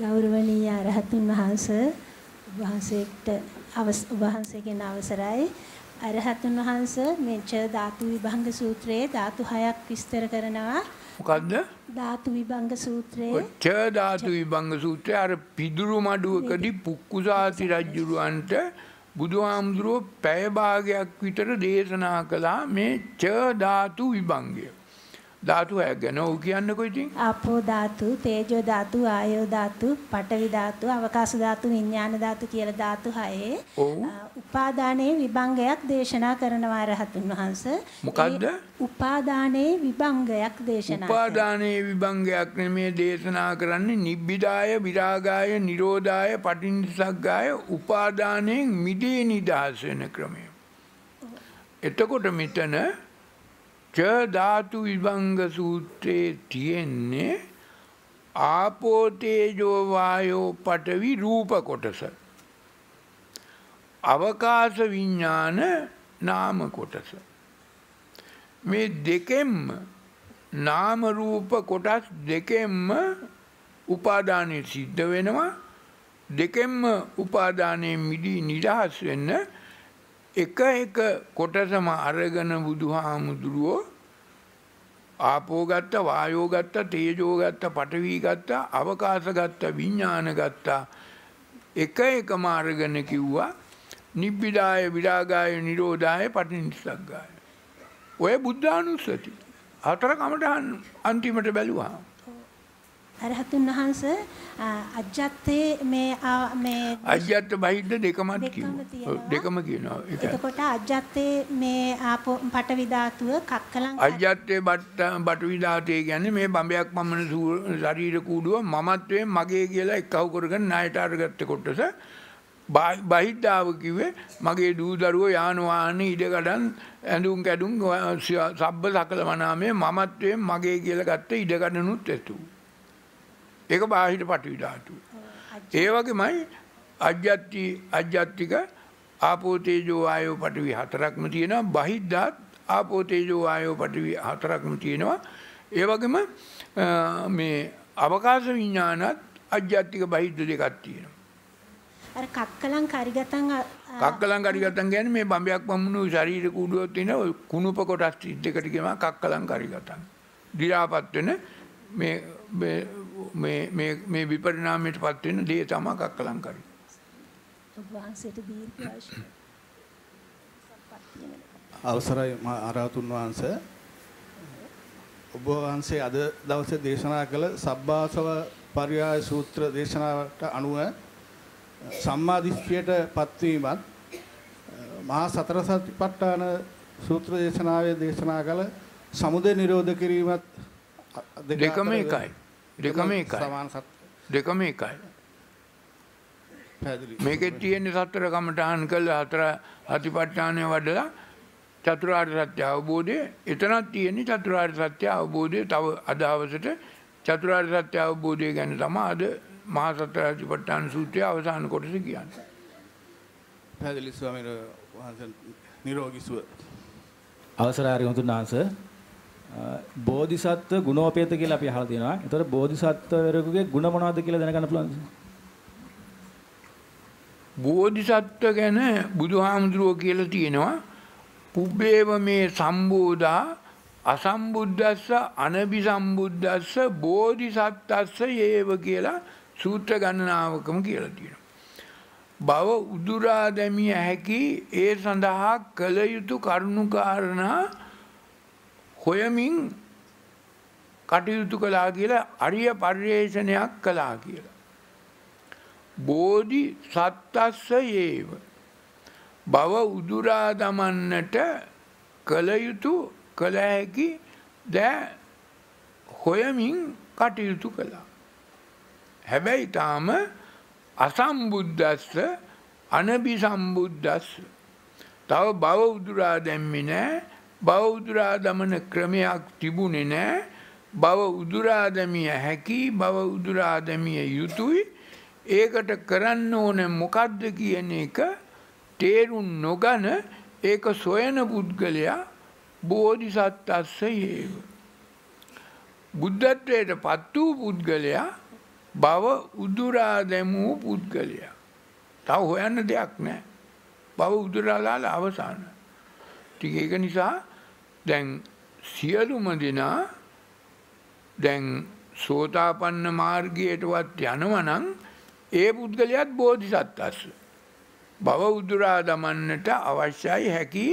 ගෞරවනීය අරහතුන් වහන්ස වහන්සේට වහන්සේගෙන් අවසරයි අරහතුන් වහන්ස මේ ච ධාතු විභංග සූත්‍රයේ ධාතු හයක් විස්තර කරනවා මොකද්ද ධාතු විභංග සූත්‍රයේ ච ධාතු විභංග සූත්‍රය අර පිදුරු මඩුවකදී පුක්කුසාති රජුරවන්ට බුදුහාමුදුරුව පැය භාගයක් විතර දේශනා කළා මේ ච ධාතු විභංගය ධාතු හයක් ගැන ඔව් කියන්නකෝ ඉතින්. ආපෝ ධාතු, තේජෝ ධාතු, ආයෝ ධාතු, පඨවි ධාතු, අවකාශ ධාතු, විඥාන ධාතු කියලා ධාතු හයේ උපාදානයේ විභංගයක් දේශනා කරනවා රහතුන් වහන්සේ. මොකද්ද? උපාදානයේ විභංගයක් දේශනා. උපාදානයේ විභංගයක් නෙමේ දේශනා කරන්නේ නිබ්බිදාය, විරාගාය, නිරෝධාය, පටිනිසග්ගාය උපාදානයෙන් මිදී නිදහස් වෙන ක්‍රමය. එතකොට මෙතන ච ධාතු විභංග සූත්‍රයේ තියෙන්නේ ආපෝ තේජෝ වායෝ පඨවි රූප කොටස. අවකාශ විඥාන නාම කොටස. මේ දෙකෙන්ම නාම රූප කොටස් දෙකෙන්ම උපාදානය සිද්ධ වෙනවා. දෙකෙන්ම උපාදානයේ මිදී නිදහස් වෙන්න එක එක කොටසම අරගෙන බුදුහාමුදුරුවෝ ආපෝ ගත්ත වායෝ ගත්ත තේජෝ ගත්ත පඨවි ගත්ත අවකාශ ගත්ත විඥාන ගත්ත එක එකම අරගෙන කිව්වා නිබ්බිදාය විරාගාය නිරෝධාය පටිනිස්සග්ගාය ඔය බුද්ධානුස්සති හතර කමටහන් අන්තිමට බැලුවා අරහතුන් වහන්සේ අජ්ජත්තේ මේ මේ අජ්ජත් බහිද්ද දෙකම කියනවා. දෙකම කියනවා. එතකොට අජ්ජත්තේ මේ ආපෝ පටවි ධාතුව කක්කලං අජ්ජත්තේ බට බටවි ධාතේ කියන්නේ මේ බඹයක් පමණ ශරීර කූඩුව මමත්වයෙන් මගේ කියලා එක්කව කරගෙන ණයට අරගත්ත කොටස බහිද්ධාව කිව්වේ මගේ දූ දරුවෝ යාන වාහන ඉඩකඩන් ඇඳුම් කැඩුම් සබ්බ සකල වනාමේ මමත්වයෙන් මගේ කියලා ගත්ත ඉඩකඩනුත් ඇතුළු ඒක බාහිර පටවි ධාතුව. ඒ වගේමයි අජ්ජත්ති අජ්ජත්තික ආපෝතේජෝ ආයෝ පටවි හතරක්ම තියෙනවා බහිද්ධාත් ආපෝතේජෝ ආයෝ පටවි හතරක්ම තියෙනවා. ඒ වගේම මේ අවකාශ විඥානත් අජ්ජත්තික බහිද්ධ දෙකක් තියෙනවා. අර කක්කලං කරිගතං කක්කලං කරිගතං කියන්නේ මේ බම්බයක් වම්මුණු ශරීර කූඩුවක් තියෙන කුණුප කොටස් දෙකට කියනවා කක්කලං කරිගතං. දිලාපත් වෙන මේ මේ විපරිණාමයට පත්වෙන දේ තමා කක්කලංකරි. අවසරයි ආරාතුන් වහන්ස ඔබ වහන්සේ අද දවසේ දේශනා කළ සබ්බාසව පරියාය සූත්‍ර දේශනාවට අනුව සම්මා දිට්ඨියට පත්වීමත් මහා සතර සතිපට්ඨාන සූත්‍ර දේශනාවේ දේශනා කළ සමුදය නිරෝධ කිරීමත් දෙකම එකයි. දෙකම එකයි. සමාන සත්‍ය. දෙකම එකයි. පැහැදිලි. මේකේ තියෙන සතර කමඨාන් කළා හතර අතිපට්ඨානය වඩලා චතුරාර්ය සත්‍ය අවබෝධය එතනක් තියෙන චතුරාර්ය සත්‍ය අවබෝධය තව අදවසට චතුරාර්ය සත්‍ය අවබෝධය ගැන තමයි අද මහා සතර අතිපට්ඨාන සූත්‍රයේ අවසාන කොටස කියන්නේ. පැහැදිලි ස්වාමීන් වහන්සේ නිරෝගී සුව. අවසරයි වඳුන් වහන්සේ බෝධිසත්ව ගුණෝපේත කියලා අපි අහලා තියෙනවා. ඒතකොට බෝධිසත්වවරයෙකුගේ ಗುಣ මොනවද කියලා දැනගන්න පුළුවන්ද? බෝධිසත්ව ගැන බුදුහාමුදුරුවෝ කියලා තියෙනවා. පුබ්බේව මේ සම්බෝධා අසම්බුද්දස්ස අනබිසම්බුද්දස්ස බෝධිසත්ත්වස්ස ඒව කියලා සූත්‍ර ගණනාවකම කියලා තියෙනවා. බව උදුරා දැමිය හැකි ඒ සඳහා කළ යුතු කරුණු කාරණා හොයමින් කටයුතු කළා කියලා අරිය පර්යේෂණයක් කළා කියලා. බෝධි සත්තස්ස ඒව. බව උදුරා දමන්නට කළයුතු කළ හැකි දෑ හොයමින් කටයුතු කළා. හැබැයි තාම අසම්බුද්ධස්ස අනබි සම්බුද්ධස්ස. තව බව උදුරා දැම්මි නෑ බෞදුරා දමන ක්‍රමයක් තිබුණෙ නෑ බව උදුරාදමිය හැකි බව උදුරාදමිය යුතුයි ඒකට කරන්න ඕන මොකක්ද කියන එක තේරුම් නොගන ඒක සොයන පුද්ගලයා බෝධි සත්තස්ස ඒව. බුද්ධත්වයට පත් වූ පුද්ගලයා බව උදුරාදැමූ පුද්ගලයා. තව හොයන්න දෙයක් නෑ. බව උදුරාලාල අවසාන. ටික ඒක නිසා දැන් සියලුම දෙනා දැන් සෝතාපන්න මාර්ගයටවත් යනවනම් ඒ පුද්ගලයාත් බෝධිසත්වස්ස. බව උදුරා දමන්නට අවශ්‍යයි හැකි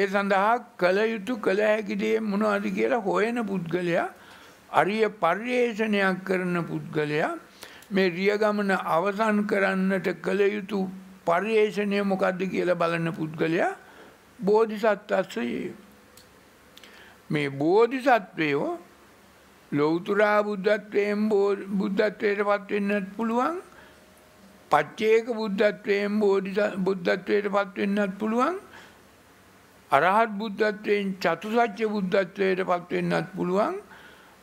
ඒ සඳහා කළ යුතු කළ හැකිදේ මොනවද කියලා හොයන පුද්ගලයා අරිය පර්යේෂණයක් කරන පුද්ගලයා මේ රියගමන අවසන් කරන්නට කළ යුතු පර්යේෂණය මොකක්ද කියලා බලන්න පුද්ගලයා බෝධිසත්වස්සයේ. මේ බෝධිසත්වයෝ ලොවතුරා බුද්ධත්වයෙන් බුද්ධත්වයට පත්වෙන්නත් පුළුවන් පච්චේක බුද්ධත්වයෙන් බෝධි බුද්ධත්වයට පත්වෙන්නත් පුළුවන් අරහත් බුද්ධත්වයෙන් චතුසච්ච බුද්ධත්වයට පත්වෙන්නත් පුළුවන්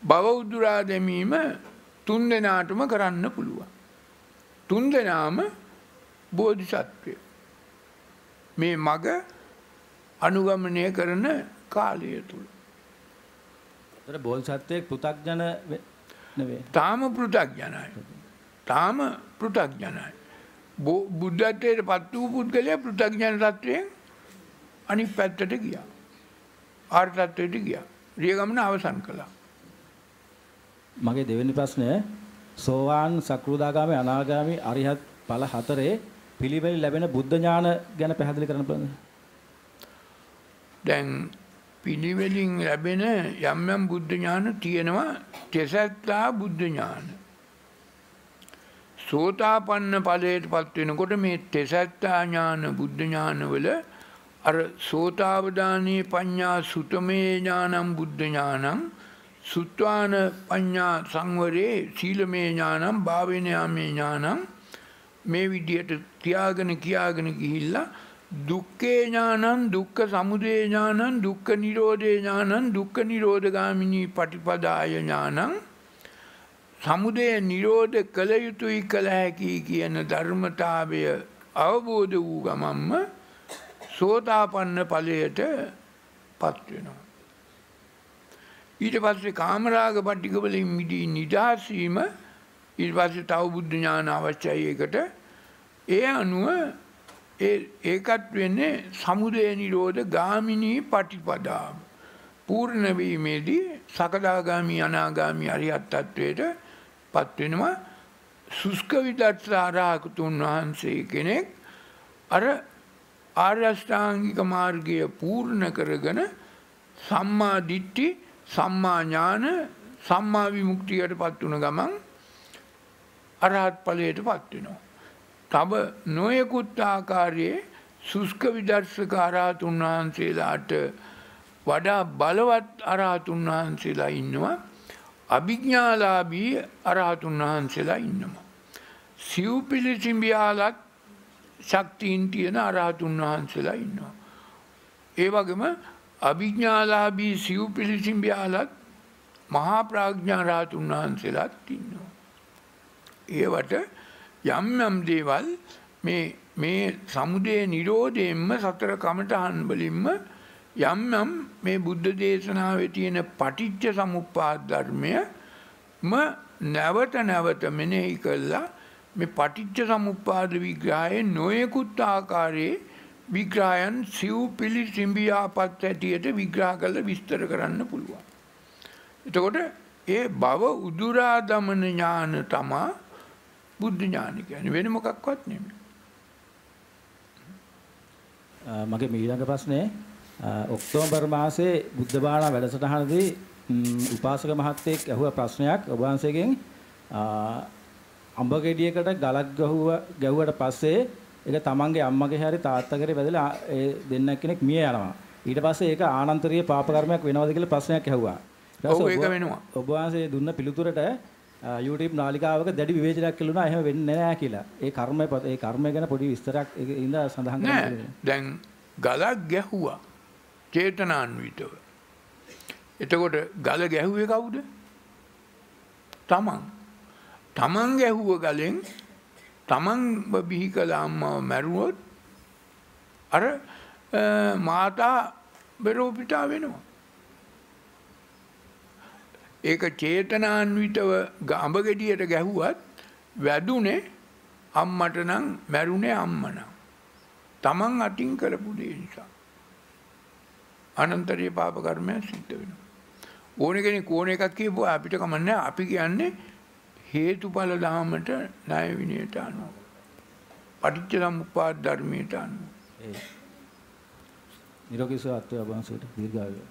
බව උදුරා දැමීම තුන් දෙනාටම කරන්න පුළුවන්. තුන් දෙනාම බෝධිසත්වය. මේ මග අනුගමනය කරන කාලය තුළ. ඒතර බෝධිසත්වයේ පෘථග්ජන නෙවෙයි. තාම පෘථග්ජනයි. තාම පෘථග්ජනයි. බුද්ධත්වයට පත් වූ පුද්ගලයා පෘථග්ජන තත්වයෙන් අනිත් පැත්තට ගියා. ආර්ය තත්වයට ගියා. රිය ගමන අවසන් කළා. මගේ දෙවෙනි ප්‍රශ්නය සෝවාන් සක්‍රුදාගාමී අනාගාමී අරිහත් ඵල හතරේ පිළිවෙල ලැබෙන බුද්ධ ඥාන ගැන පැහැදිලි කරන්න බලන්න. දැන් පිළිවෙලින් ලැබෙන යම් යම් බුද්ධ ඥාන තියෙනවා තෙසත්තා බුද්ධ ඥාන. සෝතාපන්න ඵලයටපත් වෙනකොට මේ තෙසත්තා ඥාන බුද්ධ ඥානවල අර සෝතාවදානී පඤ්ඤා සුතමේ ඥානම් බුද්ධ ඥානං සුත්වාන පඤ්ඤා සංවරේ සීලමේ ඥානම් භාවනාමේ ඥානම් මේ විදියට තියාගෙන කියාගෙන ගිහිල්ලා දුක්ඛේ ඥානං දුක්ඛ සමුදය ඥානං දුක්ඛ නිරෝධේ ඥානං දුක්ඛ නිරෝධගාමිනී පටිපදාය ඥානං සමුදය නිරෝධ කළ යුතුයි කළ හැකි කියන ධර්මතාවය අවබෝධ වූ ගමම්ම සෝතාපන්න ඵලයට පත් වෙනවා. ඊට පස්සේ කාමරාග පටික වලින් මිදී නිදහස් වීම ඊට පස්සේ තව බුද්ධ ඥාන අවශ්‍යයි ඒකට. ඒ අනුව ඒ ඒකත් වෙන්නේ සමුදය නිරෝධ ගාමිනී පටිපදාව. පූර්ණ වීමේදී සකදාගාමි අනාගාමි අරියත් තත්වයට පත් වෙනවා සුස්ක විදර්ශනා රහතුන් වහන්සේ කෙනෙක් අර ආර්ය අෂ්ටාංගික මාර්ගය පූර්ණ කරගෙන සම්මා දිට්ඨි සම්මා ඥාන සම්මා විමුක්තියටපත් වුණ ගමන් අරහත් ඵලයටපත් වෙනවා තව නොයකුත් ආකාරයේ සුස්ක විදර්ශක අරහතුන් වහන්සේලාට වඩා බලවත් අරහතුන් වහන්සේලා ඉන්නවා අභිඥාලාබී අරහතුන් වහන්සේලා ඉන්නවා. සිව්පිලි සිම්බියාලත් ශක්තිීන් තියෙන අරහතුන් වහන්සේලා ඉන්නවා. ඒ වගේම අභිඥාලාබී සිව්පිලි සිම්බියාලත් මහා ප්‍රාඥාරාතුන් වහන්සේලාත් ඉන්නවා. ඒවට යම් යම් දේවල් මේ මේ සමුදය නිරෝධයෙන්ම සතර කමටහන් වලින්ම යම් යම් මේ බුද්ධ දේශනාවේ තියෙන පටිච්ච සමුප්පාද ධර්මය ම නැවත නැවත මෙනෙහි කළා මේ පටිච්ච සමුප්පාද විග්‍රහයේ නොයෙකුත් ආකාරයේ විග්‍රහයන් සිව් පිළි සිම්බියාපත් ඇටියට විග්‍රහ කළ විස්තර කරන්න පුළුවන්. එතකොට ඒ බව උදුරා දමන ඥාන තමා බුද්ධ ඥාන කියන්නේ වෙන මොකක්වත් නෙමෙයි. මගේ ඊළඟ ප්‍රශ්නේ ඔක්තෝබර් මාසයේ බුද්ධ බාණ වැඩසටහනදී උපාසක මහත්තයෙක් ඇහුව ප්‍රශ්නයක් ඔබ වහන්සේගෙන් අඹ ගෙඩියකට ගලක් ගහුව ගැව්වට පස්සේ ඒක තමන්ගේ අම්මගේ හැරි තාත්තගේ වැදලා ඒ දෙන්න කෙනෙක් මිය යනවා. ඊට පස්සේ ඒක ආනන්තරීය පාප කර්මයක් වෙනවද කියලා ප්‍රශ්නයක් ඇහුවා. ඔව් ඒක වෙනවා. ඔබ වහන්සේ දුන්න පිළිතුරට YouTube නාලිකාවක දැඩි විවේචනයක් කෙළුණා එහෙම වෙන්නේ නැහැ කියලා. ඒ කර්මය ඒ කර්මය ගැන පොඩි විස්තරයක් ඉඳ සඳහන් කරනවා. දැන් ගලක් ගැහුවා චේතනාන්විතව. එතකොට ගල ගැහුවේ කවුද? තමන්. තමන් ගැහුව ගලෙන් තමන් බිහි කළ අම්මව මැරුවොත් අර මාතා බරෝපිටා වෙනවා. ඒක චේතනාන්විතව ගඹ ගෙඩියට ගැහුවත් වැදුනේ අම්මට නම් මැරුණේ අම්මනම්. Taman අතින් කරපු දේ නිසා. අනන්තරිය පාප කර්මය සිද්ධ වෙනවා. ඕන කෙනෙක් ඕන එකක් කියපුවා අපිට කමන්නේ අපි කියන්නේ හේතුඵල ධහමට ණය විනයට අනුව. පටිච්ච සමුප්පාද ධර්මයට අනුව. ඒ. නිරෝගී සුවත්වය වහන්සේට දීර්ඝායු